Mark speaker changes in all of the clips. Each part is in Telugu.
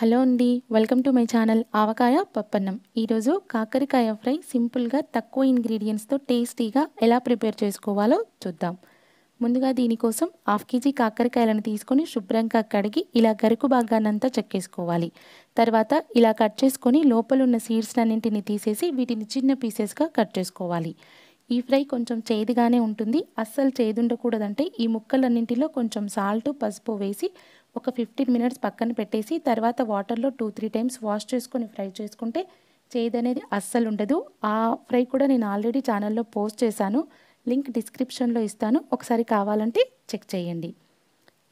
Speaker 1: హలో అండి welcome to my channel Avakaya Pappannam ఈరోజు కాకరకాయ ఫ్రై సింపుల్గా తక్కువ ఇంగ్రీడియంట్స్తో టేస్టీగా ఎలా ప్రిపేర్ చేసుకోవాలో చూద్దాం ముందుగా దీనికోసం హాఫ్ కేజీ కాకరకాయలను తీసుకొని శుభ్రంగా కడిగి ఇలా గరుకు భాగానంతా చెక్కేసుకోవాలి తర్వాత ఇలా కట్ చేసుకొని ఉన్న సీడ్స్ అన్నింటినీ తీసేసి వీటిని చిన్న పీసెస్గా కట్ చేసుకోవాలి ఈ ఫ్రై కొంచెం చేదుగానే ఉంటుంది అస్సలు చేదుండకూడదంటే ఈ ముక్కలన్నింటిలో కొంచెం సాల్ట్ పసుపు వేసి ఒక ఫిఫ్టీన్ మినిట్స్ పక్కన పెట్టేసి తర్వాత వాటర్లో టూ త్రీ టైమ్స్ వాష్ చేసుకొని ఫ్రై చేసుకుంటే చేదు అనేది అస్సలు ఉండదు ఆ ఫ్రై కూడా నేను ఆల్రెడీ ఛానల్లో పోస్ట్ చేశాను లింక్ డిస్క్రిప్షన్లో ఇస్తాను ఒకసారి కావాలంటే చెక్ చేయండి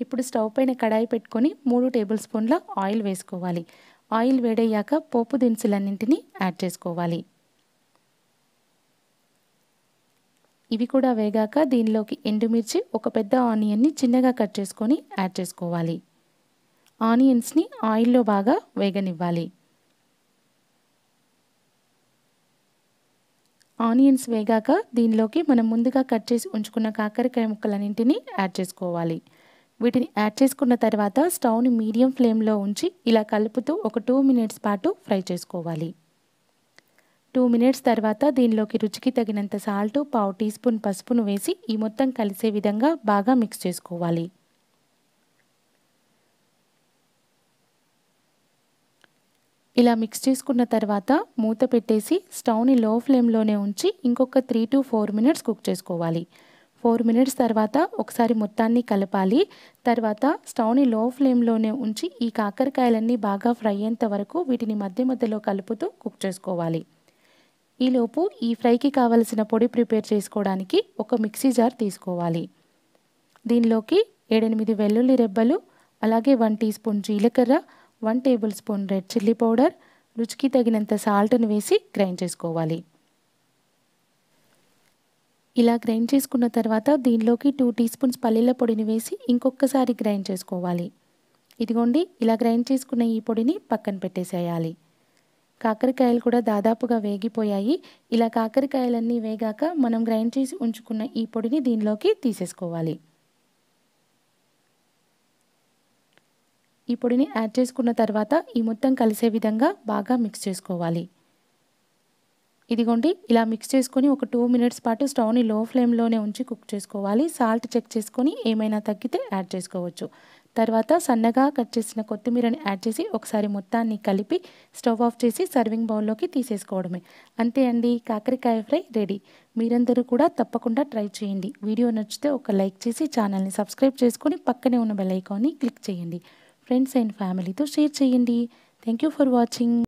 Speaker 1: ఇప్పుడు స్టవ్ పైన కడాయి పెట్టుకొని మూడు టేబుల్ స్పూన్ల ఆయిల్ వేసుకోవాలి ఆయిల్ వేడయ్యాక పోపు దినుసులన్నింటినీ యాడ్ చేసుకోవాలి ఇవి కూడా వేగాక దీనిలోకి ఎండుమిర్చి ఒక పెద్ద ఆనియన్ని చిన్నగా కట్ చేసుకొని యాడ్ చేసుకోవాలి ఆనియన్స్ని ఆయిల్లో బాగా వేగనివ్వాలి ఆనియన్స్ వేగాక దీనిలోకి మనం ముందుగా కట్ చేసి ఉంచుకున్న కాకరకాయ ముక్కలన్నింటినీ యాడ్ చేసుకోవాలి వీటిని యాడ్ చేసుకున్న తర్వాత స్టవ్ని మీడియం ఫ్లేమ్లో ఉంచి ఇలా కలుపుతూ ఒక టూ మినిట్స్ పాటు ఫ్రై చేసుకోవాలి టూ మినిట్స్ తర్వాత దీనిలోకి రుచికి తగినంత సాల్టు పావు టీ స్పూన్ పసుపును వేసి ఈ మొత్తం కలిసే విధంగా బాగా మిక్స్ చేసుకోవాలి ఇలా మిక్స్ చేసుకున్న తర్వాత మూత పెట్టేసి స్టవ్ని లో ఫ్లేమ్లోనే ఉంచి ఇంకొక three to four minutes cook చేసుకోవాలి ఫోర్ మినిట్స్ తర్వాత ఒకసారి మొత్తాన్ని కలపాలి తర్వాత స్టవ్ని లో ఫ్లేమ్లోనే ఉంచి ఈ కాకరకాయలన్నీ బాగా ఫ్రై అయ్యేంత వరకు వీటిని మధ్య మధ్యలో కలుపుతూ కుక్ చేసుకోవాలి ఈలోపు ఈ ఫ్రైకి కావలసిన పొడి ప్రిపేర్ చేసుకోవడానికి ఒక మిక్సీ జార్ తీసుకోవాలి దీనిలోకి ఏడెనిమిది వెల్లుల్లి రెబ్బలు అలాగే వన్ టీ స్పూన్ జీలకర్ర one tablespoon red chilli powder రుచికి తగినంత సాల్ట్ని వేసి గ్రైండ్ చేసుకోవాలి ఇలా గ్రైండ్ చేసుకున్న తర్వాత దీనిలోకి టూ టీ స్పూన్స్ పల్లీల పొడిని వేసి ఇంకొకసారి గ్రైండ్ చేసుకోవాలి ఇదిగోండి ఇలా గ్రైండ్ చేసుకున్న ఈ పొడిని పక్కన పెట్టేసేయాలి కాకరకాయలు కూడా దాదాపుగా వేగిపోయాయి ఇలా కాకరకాయలన్నీ వేగాక మనం గ్రైండ్ చేసి ఉంచుకున్న ఈ పొడిని దీనిలోకి తీసేసుకోవాలి ఈ పొడిని యాడ్ చేసుకున్న తర్వాత ఈ మొత్తం కలిసే విధంగా బాగా మిక్స్ చేసుకోవాలి ఇదిగోండి ఇలా మిక్స్ చేసుకొని ఒక టూ మినిట్స్ పాటు స్టవ్ని లో ఫ్లేమ్లోనే ఉంచి కుక్ చేసుకోవాలి సాల్ట్ చెక్ చేసుకొని ఏమైనా తగ్గితే యాడ్ చేసుకోవచ్చు తర్వాత సన్నగా కట్ చేసిన కొత్తిమీరని యాడ్ చేసి ఒకసారి మొత్తాన్ని కలిపి స్టవ్ ఆఫ్ చేసి సర్వింగ్ బౌల్లోకి తీసేసుకోవడమే అంతే అండి కాకరకాయ ఫ్రై రెడీ మీరందరూ కూడా తప్పకుండా ట్రై చేయండి వీడియో నచ్చితే ఒక లైక్ చేసి ఛానల్ని సబ్స్క్రైబ్ చేసుకొని పక్కనే ఉన్న బెల్ ఐకాన్ని క్లిక్ చేయండి ఫ్రెండ్స్ అండ్ ఫ్యామిలీతో షేర్ చేయండి థ్యాంక్ యూ ఫర్ వాచింగ్